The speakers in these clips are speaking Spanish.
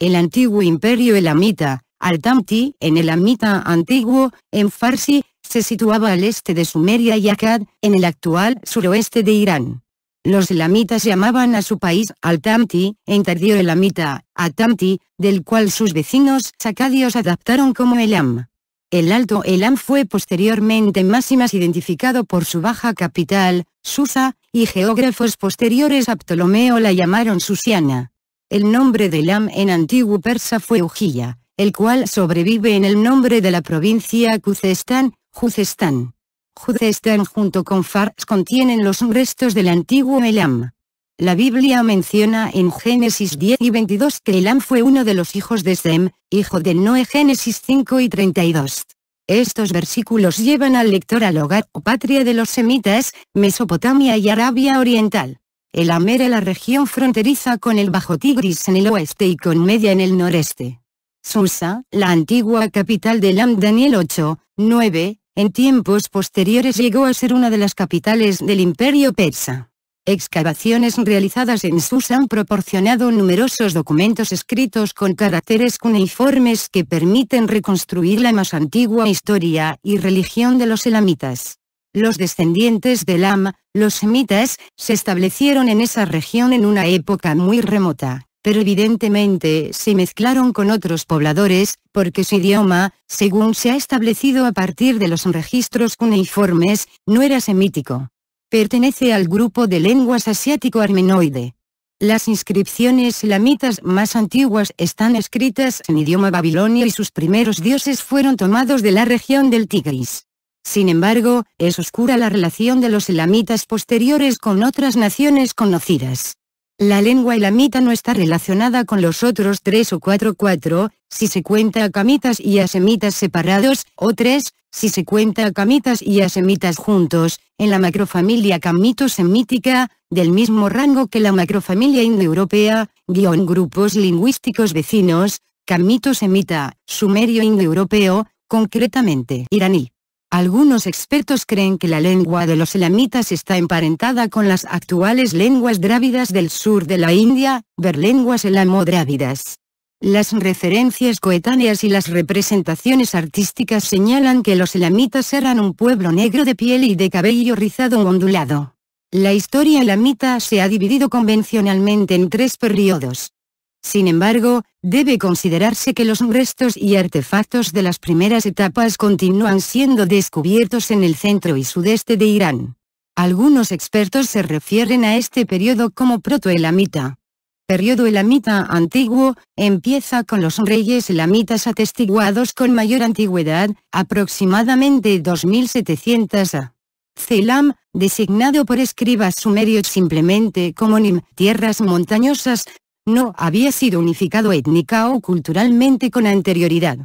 el antiguo imperio elamita, al en elamita antiguo, en Farsi, se situaba al este de Sumeria y Akkad, en el actual suroeste de Irán. Los elamitas llamaban a su país Al-Tamti, en tardío elamita, Atamti, del cual sus vecinos acadios adaptaron como Elam. El Alto Elam fue posteriormente más y más identificado por su baja capital, Susa, y geógrafos posteriores a Ptolomeo la llamaron Susiana. El nombre de Elam en antiguo persa fue Ujiya, el cual sobrevive en el nombre de la provincia Kuzestán, Juzestán. Juzestán junto con Fars contienen los restos del antiguo Elam. La Biblia menciona en Génesis 10 y 22 que Elam fue uno de los hijos de Sem, hijo de Noé Génesis 5 y 32. Estos versículos llevan al lector al hogar o patria de los semitas, Mesopotamia y Arabia Oriental. El Amer la región fronteriza con el Bajo Tigris en el oeste y con Media en el noreste. Susa, la antigua capital de Lam Daniel 8, 9, en tiempos posteriores llegó a ser una de las capitales del Imperio Persa. Excavaciones realizadas en Susa han proporcionado numerosos documentos escritos con caracteres cuneiformes que permiten reconstruir la más antigua historia y religión de los elamitas. Los descendientes de Lam, los semitas, se establecieron en esa región en una época muy remota, pero evidentemente se mezclaron con otros pobladores, porque su idioma, según se ha establecido a partir de los registros cuneiformes, no era semítico. Pertenece al grupo de lenguas asiático-armenoide. Las inscripciones lamitas más antiguas están escritas en idioma babilonio y sus primeros dioses fueron tomados de la región del Tigris. Sin embargo, es oscura la relación de los elamitas posteriores con otras naciones conocidas. La lengua elamita no está relacionada con los otros tres o cuatro cuatro, si se cuenta a camitas y a semitas separados, o tres, si se cuenta a camitas y a semitas juntos, en la macrofamilia camito-semítica, del mismo rango que la macrofamilia indoeuropea, guión grupos lingüísticos vecinos, camito-semita, sumerio-indoeuropeo, concretamente iraní. Algunos expertos creen que la lengua de los elamitas está emparentada con las actuales lenguas drávidas del sur de la India, ver lenguas elamo-drávidas. Las referencias coetáneas y las representaciones artísticas señalan que los elamitas eran un pueblo negro de piel y de cabello rizado o ondulado. La historia elamita se ha dividido convencionalmente en tres periodos. Sin embargo, debe considerarse que los restos y artefactos de las primeras etapas continúan siendo descubiertos en el centro y sudeste de Irán. Algunos expertos se refieren a este periodo como protoelamita. Periodo elamita antiguo, empieza con los reyes elamitas atestiguados con mayor antigüedad, aproximadamente 2700 a. Celam, designado por escribas sumerios simplemente como Nim, tierras montañosas, no había sido unificado étnica o culturalmente con anterioridad.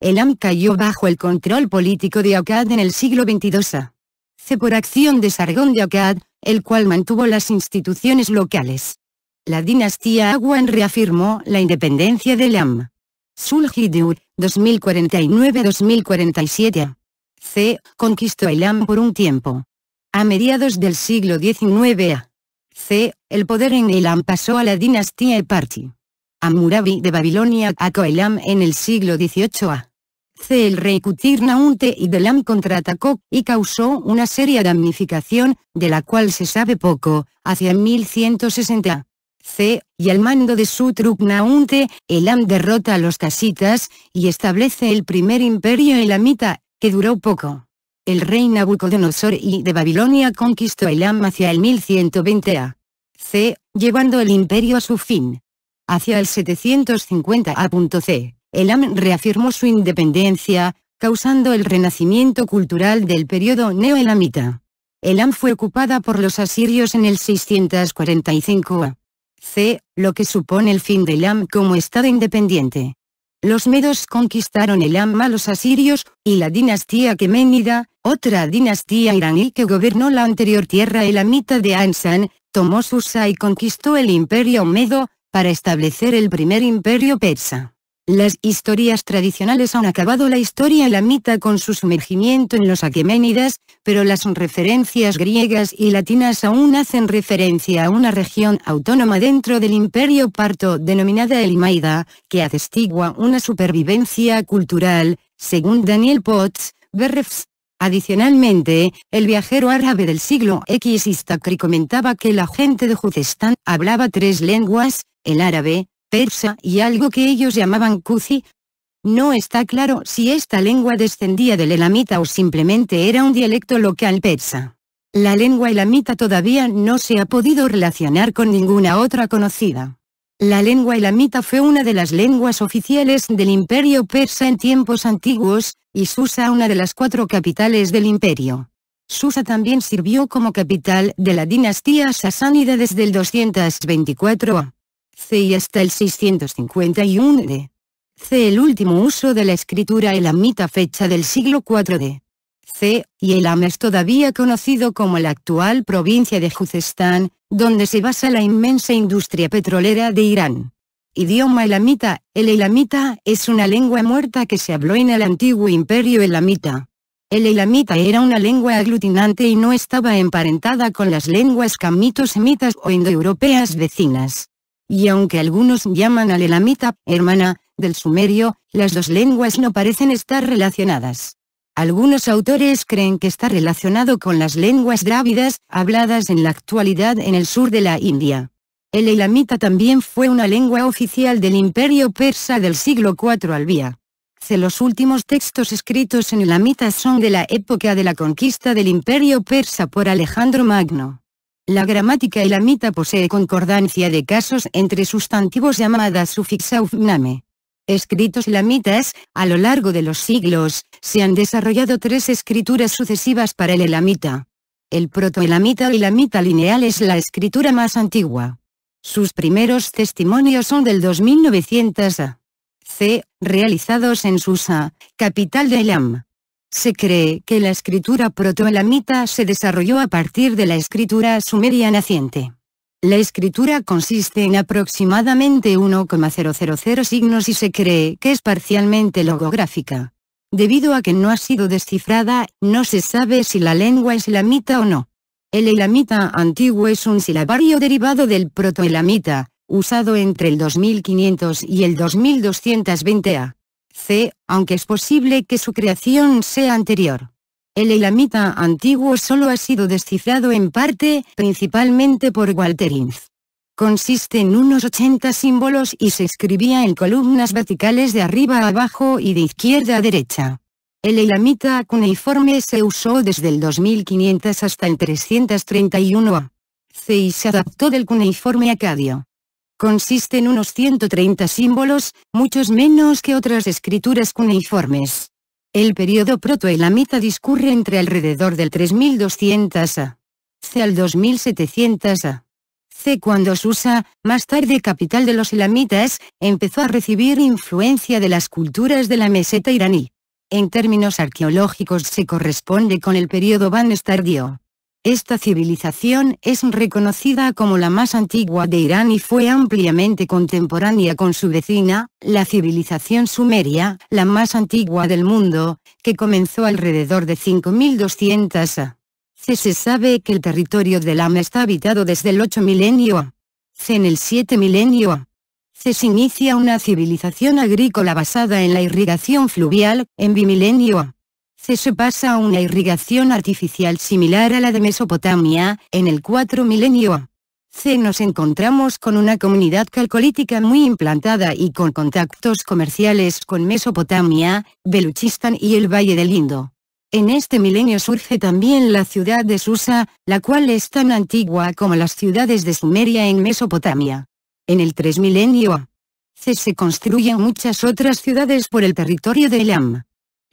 El AM cayó bajo el control político de Akkad en el siglo XXII a. C por acción de Sargón de Akkad, el cual mantuvo las instituciones locales. La dinastía Aguan reafirmó la independencia del AM. Sul-Hidur, 2049-2047. C. Conquistó el AM por un tiempo. A mediados del siglo XIX a. C. El poder en Elam pasó a la dinastía a Amurabi de Babilonia a Elam en el siglo XVIII a. C. El rey Kutir-Naunte y Delam contraatacó, y causó una seria damnificación, de la cual se sabe poco, hacia 1160. C. Y al mando de Sutruk-Naunte, Elam derrota a los casitas, y establece el primer imperio elamita, que duró poco el rey Nabucodonosor I de Babilonia conquistó Elam hacia el 1120 a. C, llevando el imperio a su fin. Hacia el 750 a.c., Elam reafirmó su independencia, causando el renacimiento cultural del periodo neoelamita. Elam fue ocupada por los asirios en el 645 a. C, lo que supone el fin de Elam como estado independiente los medos conquistaron el Amma los asirios, y la dinastía queménida, otra dinastía iraní que gobernó la anterior tierra elamita de Ansan, tomó Susa y conquistó el imperio medo, para establecer el primer imperio persa. Las historias tradicionales han acabado la historia mita con su sumergimiento en los Aqueménidas, pero las referencias griegas y latinas aún hacen referencia a una región autónoma dentro del imperio parto denominada Elimaida, que atestigua una supervivencia cultural, según Daniel Potts, Berrefs. Adicionalmente, el viajero árabe del siglo X Istakri comentaba que la gente de Juzestán hablaba tres lenguas, el árabe, persa y algo que ellos llamaban kuzi. No está claro si esta lengua descendía del elamita o simplemente era un dialecto local persa. La lengua elamita todavía no se ha podido relacionar con ninguna otra conocida. La lengua elamita fue una de las lenguas oficiales del imperio persa en tiempos antiguos, y Susa una de las cuatro capitales del imperio. Susa también sirvió como capital de la dinastía sasánida desde el 224 a. C y hasta el 651 d. C. El último uso de la escritura elamita fecha del siglo IV d. C. y Elam es todavía conocido como la actual provincia de Juzestán, donde se basa la inmensa industria petrolera de Irán. Idioma elamita, el elamita es una lengua muerta que se habló en el antiguo imperio elamita. El elamita era una lengua aglutinante y no estaba emparentada con las lenguas camitos semitas o indoeuropeas vecinas y aunque algunos llaman al elamita, hermana, del sumerio, las dos lenguas no parecen estar relacionadas. Algunos autores creen que está relacionado con las lenguas drávidas, habladas en la actualidad en el sur de la India. El elamita también fue una lengua oficial del imperio persa del siglo IV al vía. Los últimos textos escritos en elamita son de la época de la conquista del imperio persa por Alejandro Magno. La gramática elamita posee concordancia de casos entre sustantivos llamadas sufixa ufname. Escritos elamitas, a lo largo de los siglos, se han desarrollado tres escrituras sucesivas para el elamita. El protoelamita y o elamita lineal es la escritura más antigua. Sus primeros testimonios son del 2900 a. C, realizados en Susa, capital de Elam. Se cree que la escritura protoelamita se desarrolló a partir de la escritura sumeria naciente. La escritura consiste en aproximadamente 1,000 signos y se cree que es parcialmente logográfica. Debido a que no ha sido descifrada, no se sabe si la lengua es elamita o no. El elamita antiguo es un silabario derivado del protoelamita, usado entre el 2500 y el 2220 A. C, aunque es posible que su creación sea anterior. El elamita antiguo solo ha sido descifrado en parte, principalmente por Walter Inz. Consiste en unos 80 símbolos y se escribía en columnas verticales de arriba a abajo y de izquierda a derecha. El elamita cuneiforme se usó desde el 2500 hasta el 331 A. C y se adaptó del cuneiforme acadio consiste en unos 130 símbolos, muchos menos que otras escrituras cuneiformes. El periodo protoelamita discurre entre alrededor del 3200 a. C al 2700 a. C cuando Susa, más tarde capital de los elamitas, empezó a recibir influencia de las culturas de la meseta iraní. En términos arqueológicos se corresponde con el periodo van estardio. Esta civilización es reconocida como la más antigua de Irán y fue ampliamente contemporánea con su vecina, la civilización sumeria, la más antigua del mundo, que comenzó alrededor de 5200 a. C. Se sabe que el territorio de Lama está habitado desde el 8 milenio C. En el 7 milenio C. Se inicia una civilización agrícola basada en la irrigación fluvial, en bimilenio se se pasa a una irrigación artificial similar a la de Mesopotamia, en el 4 milenio. C. Nos encontramos con una comunidad calcolítica muy implantada y con contactos comerciales con Mesopotamia, Beluchistán y el Valle del Indo. En este milenio surge también la ciudad de Susa, la cual es tan antigua como las ciudades de Sumeria en Mesopotamia. En el 3 milenio C. se construyen muchas otras ciudades por el territorio de Elam.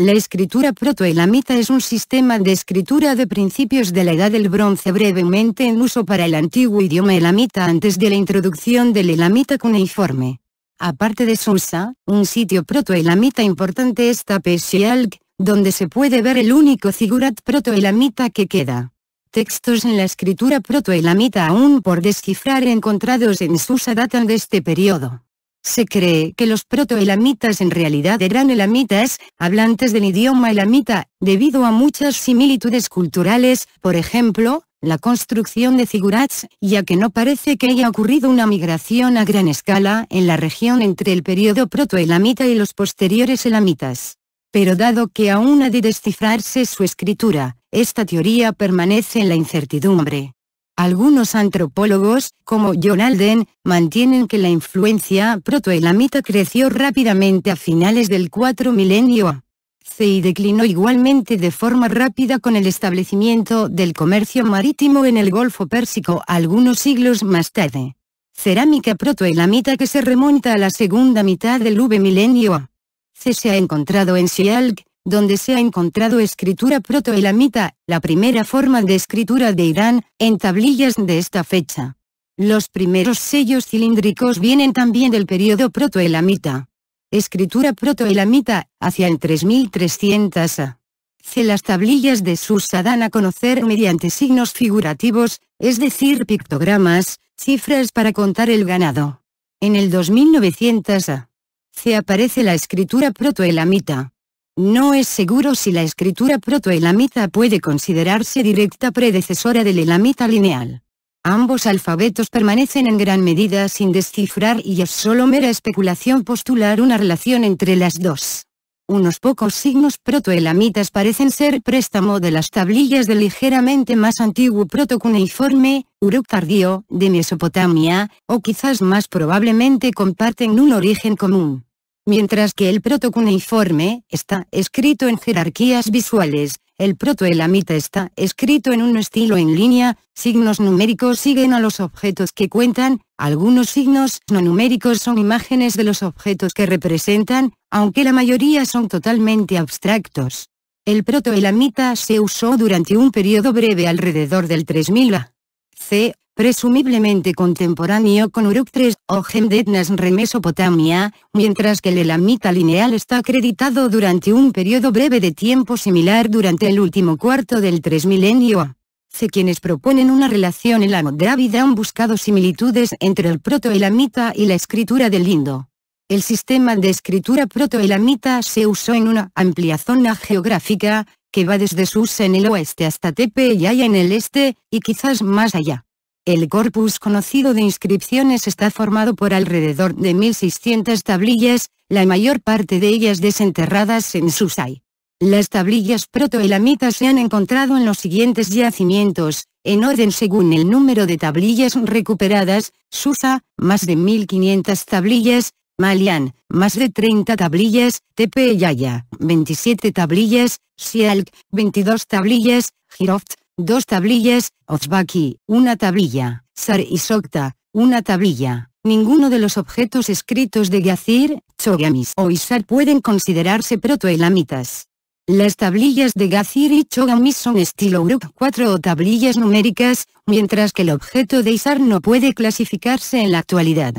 La escritura protoelamita es un sistema de escritura de principios de la Edad del Bronce brevemente en uso para el antiguo idioma elamita antes de la introducción del elamita cuneiforme. Aparte de Susa, un sitio protoelamita importante es Tapesialg, donde se puede ver el único zigurat protoelamita que queda. Textos en la escritura protoelamita aún por descifrar encontrados en Susa datan de este periodo. Se cree que los proto proto-elamitas en realidad eran elamitas, hablantes del idioma elamita, debido a muchas similitudes culturales, por ejemplo, la construcción de figurats, ya que no parece que haya ocurrido una migración a gran escala en la región entre el periodo elamita y los posteriores elamitas. Pero dado que aún ha de descifrarse su escritura, esta teoría permanece en la incertidumbre. Algunos antropólogos, como John Alden, mantienen que la influencia protoelamita creció rápidamente a finales del 4 milenio C. y declinó igualmente de forma rápida con el establecimiento del comercio marítimo en el Golfo Pérsico algunos siglos más tarde. Cerámica protoelamita que se remonta a la segunda mitad del V milenio. C se ha encontrado en Sialk, donde se ha encontrado escritura protoelamita, la primera forma de escritura de Irán, en tablillas de esta fecha. Los primeros sellos cilíndricos vienen también del periodo protoelamita. Escritura protoelamita, hacia el 3300 a. C. Las tablillas de Susa dan a conocer mediante signos figurativos, es decir pictogramas, cifras para contar el ganado. En el 2900 a. C. aparece la escritura protoelamita. No es seguro si la escritura protoelamita puede considerarse directa predecesora del elamita lineal. Ambos alfabetos permanecen en gran medida sin descifrar y es solo mera especulación postular una relación entre las dos. Unos pocos signos protoelamitas parecen ser préstamo de las tablillas del ligeramente más antiguo protocuneiforme, Uruk tardío, de Mesopotamia, o quizás más probablemente comparten un origen común. Mientras que el cuneiforme está escrito en jerarquías visuales, el protoelamita está escrito en un estilo en línea, signos numéricos siguen a los objetos que cuentan, algunos signos no numéricos son imágenes de los objetos que representan, aunque la mayoría son totalmente abstractos. El protoelamita se usó durante un periodo breve alrededor del 3000 A. C presumiblemente contemporáneo con Uruk III o Gemdetnas re Mesopotamia, mientras que el elamita lineal está acreditado durante un periodo breve de tiempo similar durante el último cuarto del 3 milenio C. Quienes proponen una relación en han buscado similitudes entre el proto-elamita y la escritura del Indo. El sistema de escritura proto-elamita se usó en una amplia zona geográfica, que va desde Susa en el oeste hasta Tepe y en el este, y quizás más allá. El corpus conocido de inscripciones está formado por alrededor de 1.600 tablillas, la mayor parte de ellas desenterradas en Susai. Las tablillas protoelamitas se han encontrado en los siguientes yacimientos, en orden según el número de tablillas recuperadas, Susa, más de 1.500 tablillas, Malian, más de 30 tablillas, Tepeyaya, 27 tablillas, Sialk, 22 tablillas, Hiroft, dos tablillas, Ozbaki, una tablilla, Sar y Sokta, una tablilla. Ninguno de los objetos escritos de Gazir, Chogamis o Isar pueden considerarse protoelamitas. Las tablillas de Gazir y Chogamis son estilo Uruk 4 o tablillas numéricas, mientras que el objeto de Isar no puede clasificarse en la actualidad.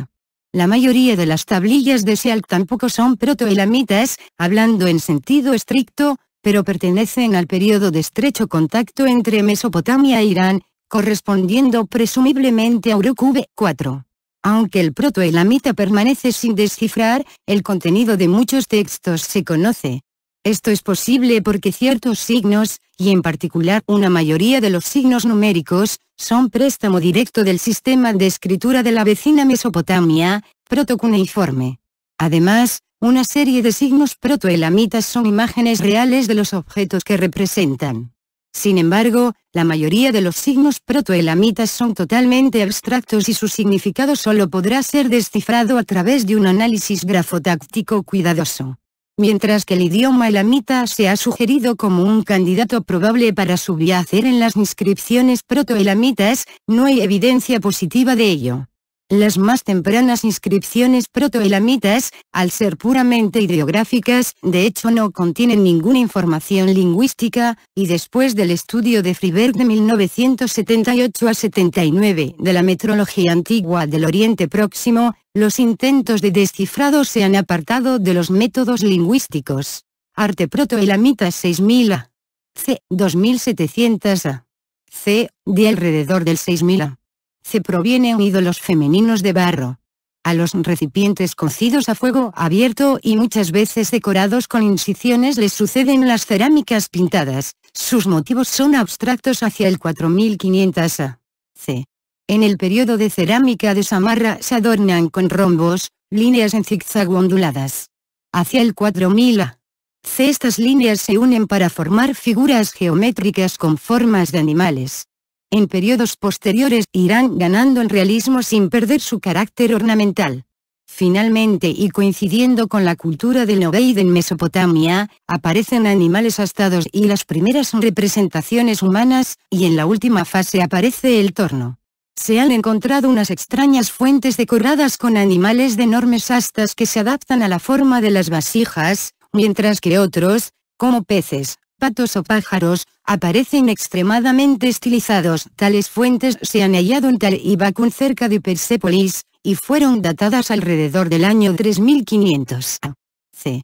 La mayoría de las tablillas de Sealk tampoco son protoelamitas, hablando en sentido estricto, pero pertenecen al período de estrecho contacto entre Mesopotamia e Irán, correspondiendo presumiblemente a v 4. Aunque el protoelamita permanece sin descifrar, el contenido de muchos textos se conoce. Esto es posible porque ciertos signos, y en particular una mayoría de los signos numéricos, son préstamo directo del sistema de escritura de la vecina Mesopotamia, protocuneiforme. Además, una serie de signos protoelamitas son imágenes reales de los objetos que representan. Sin embargo, la mayoría de los signos protoelamitas son totalmente abstractos y su significado solo podrá ser descifrado a través de un análisis grafotáctico cuidadoso. Mientras que el idioma elamita se ha sugerido como un candidato probable para su subyacer en las inscripciones protoelamitas, no hay evidencia positiva de ello. Las más tempranas inscripciones protoelamitas, al ser puramente ideográficas, de hecho no contienen ninguna información lingüística, y después del estudio de Friberg de 1978 a 79 de la metrología antigua del Oriente Próximo, los intentos de descifrado se han apartado de los métodos lingüísticos. Arte protoelamita 6000 A. C. 2700 A. C. de alrededor del 6000 A se provienen ídolos femeninos de barro. A los recipientes cocidos a fuego abierto y muchas veces decorados con incisiones les suceden las cerámicas pintadas, sus motivos son abstractos hacia el 4500 A. C. En el periodo de cerámica de Samarra se adornan con rombos, líneas en zigzag onduladas. Hacia el 4000 a. C. Estas líneas se unen para formar figuras geométricas con formas de animales. En periodos posteriores irán ganando el realismo sin perder su carácter ornamental. Finalmente y coincidiendo con la cultura del Obeid en Mesopotamia, aparecen animales astados y las primeras representaciones humanas, y en la última fase aparece el torno. Se han encontrado unas extrañas fuentes decoradas con animales de enormes astas que se adaptan a la forma de las vasijas, mientras que otros, como peces, patos o pájaros, aparecen extremadamente estilizados. Tales fuentes se han hallado en Tal y cerca de Persépolis, y fueron datadas alrededor del año 3500 c.